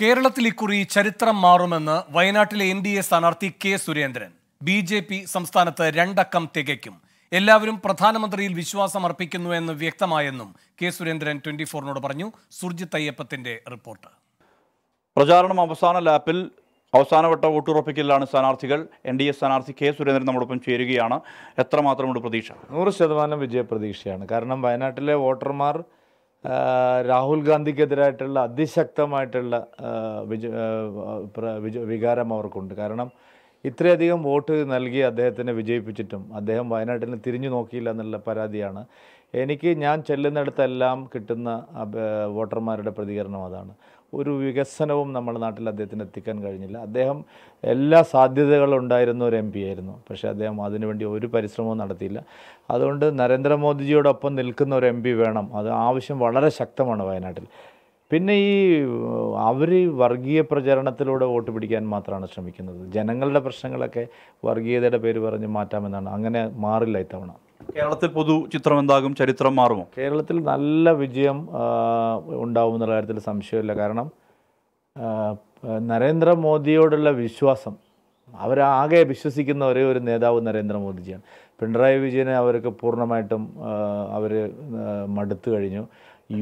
കേരളത്തിൽ ഇക്കുറി ചരിത്രം മാറുമെന്ന് വയനാട്ടിലെ എൻ ഡി എ സ്ഥാനാർത്ഥി K Surendran B J P സംസ്ഥാനത്ത് രണ്ടക്കം തികയ്ക്കും എല്ലാവരും പ്രധാനമന്ത്രിയിൽ വിശ്വാസം അർപ്പിക്കുന്നു എന്ന് വ്യക്തമായെന്നും കെ സുരേന്ദ്രൻ ട്വന്റി ഫോറിനോട് പറഞ്ഞു സുർജിത് അയ്യപ്പത്തിന്റെ റിപ്പോർട്ട് പ്രചാരണം അവസാന ലാപ്പിൽ അവസാനവട്ട വോട്ടുറപ്പിക്കലിലാണ് സ്ഥാനാർത്ഥികൾ എൻ ഡി എ സ്ഥാനാർത്ഥി കെ സുരേന്ദ്രൻ നമ്മോടൊപ്പം ചേരുകയാണ് എത്രമാത്രമുണ്ട് പ്രതീക്ഷ നൂറ് ശതമാനം വിജയപ്രതീക്ഷയാണ് കാരണം വയനാട്ടിലെ വോട്ടർമാർ രാഹുൽ ഗാന്ധിക്കെതിരായിട്ടുള്ള അതിശക്തമായിട്ടുള്ള വികാരം അവർക്കുണ്ട് കാരണം ഇത്രയധികം വോട്ട് നൽകി അദ്ദേഹത്തിനെ വിജയിപ്പിച്ചിട്ടും അദ്ദേഹം വയനാട്ടിൽ തിരിഞ്ഞു നോക്കിയില്ല എന്നുള്ള പരാതിയാണ് എനിക്ക് ഞാൻ ചെല്ലുന്നിടത്തെല്ലാം കിട്ടുന്ന വോട്ടർമാരുടെ പ്രതികരണം അതാണ് ഒരു വികസനവും നമ്മുടെ നാട്ടിൽ അദ്ദേഹത്തിന് എത്തിക്കാൻ കഴിഞ്ഞില്ല അദ്ദേഹം എല്ലാ സാധ്യതകളും ഉണ്ടായിരുന്ന ഒരു എം പി ആയിരുന്നു പക്ഷേ അദ്ദേഹം അതിനുവേണ്ടി ഒരു പരിശ്രമവും നടത്തിയില്ല അതുകൊണ്ട് നരേന്ദ്രമോദിജിയോടൊപ്പം നിൽക്കുന്ന ഒരു എം വേണം അത് ആവശ്യം വളരെ ശക്തമാണ് വയനാട്ടിൽ പിന്നെ ഈ അവർ വർഗീയ പ്രചരണത്തിലൂടെ വോട്ട് പിടിക്കാൻ മാത്രമാണ് ശ്രമിക്കുന്നത് ജനങ്ങളുടെ പ്രശ്നങ്ങളൊക്കെ വർഗീയതയുടെ പേര് പറഞ്ഞ് മാറ്റാമെന്നാണ് അങ്ങനെ മാറില്ല ഇത്തവണ കേരളത്തിൽ പൊതു ചിത്രം എന്താകും ചരിത്രം മാറുമോ കേരളത്തിൽ നല്ല വിജയം ഉണ്ടാവും എന്നുള്ള കാര്യത്തിൽ സംശയമില്ല കാരണം നരേന്ദ്രമോദിയോടുള്ള വിശ്വാസം അവരാകെ വിശ്വസിക്കുന്ന ഒരേ ഒരു നേതാവ് നരേന്ദ്രമോദിജിയാണ് പിണറായി വിജയനെ അവർക്ക് പൂർണ്ണമായിട്ടും അവർ മടുത്തു കഴിഞ്ഞു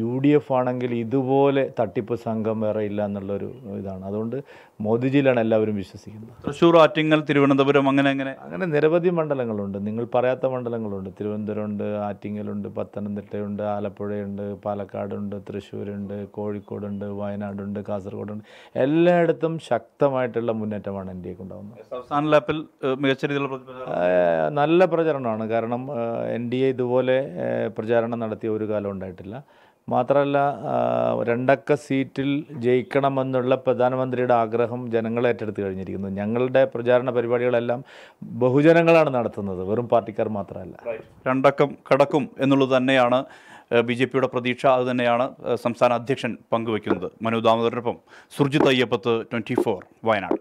യു ഡി എഫ് ആണെങ്കിൽ ഇതുപോലെ തട്ടിപ്പ് സംഘം വേറെ ഇല്ല എന്നുള്ളൊരു ഇതാണ് അതുകൊണ്ട് മോദിജിയിലാണ് എല്ലാവരും വിശ്വസിക്കുന്നത് തൃശ്ശൂർ ആറ്റിങ്ങൽ തിരുവനന്തപുരം അങ്ങനെ അങ്ങനെ അങ്ങനെ നിരവധി മണ്ഡലങ്ങളുണ്ട് നിങ്ങൾ പറയാത്ത മണ്ഡലങ്ങളുണ്ട് തിരുവനന്തപുരമുണ്ട് ആറ്റിങ്ങലുണ്ട് പത്തനംതിട്ടയുണ്ട് ആലപ്പുഴയുണ്ട് പാലക്കാടുണ്ട് തൃശ്ശൂരുണ്ട് കോഴിക്കോടുണ്ട് വയനാടുണ്ട് കാസർഗോഡുണ്ട് എല്ലായിടത്തും ശക്തമായിട്ടുള്ള മുന്നേറ്റമാണ് എൻ ഡി എക്ക് ഉണ്ടാകുന്നത് അവസാന ലാപ്പിൽ മികച്ച രീതിയിലുള്ള നല്ല പ്രചരണമാണ് കാരണം എൻ ഡി എ ഇതുപോലെ പ്രചാരണം നടത്തിയ ഒരു കാലം ഉണ്ടായിട്ടില്ല മാത്രമല്ല രണ്ടക്ക സീറ്റിൽ ജയിക്കണമെന്നുള്ള പ്രധാനമന്ത്രിയുടെ ആഗ്രഹം ജനങ്ങൾ ഏറ്റെടുത്ത് കഴിഞ്ഞിരിക്കുന്നു ഞങ്ങളുടെ പ്രചാരണ പരിപാടികളെല്ലാം ബഹുജനങ്ങളാണ് നടത്തുന്നത് വെറും പാർട്ടിക്കാർ മാത്രമല്ല രണ്ടക്കം കടക്കും എന്നുള്ളത് തന്നെയാണ് ബി ജെ പിയുടെ പ്രതീക്ഷ അത് തന്നെയാണ് സംസ്ഥാന അധ്യക്ഷൻ പങ്കുവയ്ക്കുന്നത് മനു ദാമോദരനൊപ്പം സുർജിത് അയ്യപ്പത്ത് ട്വൻറ്റി ഫോർ വയനാട്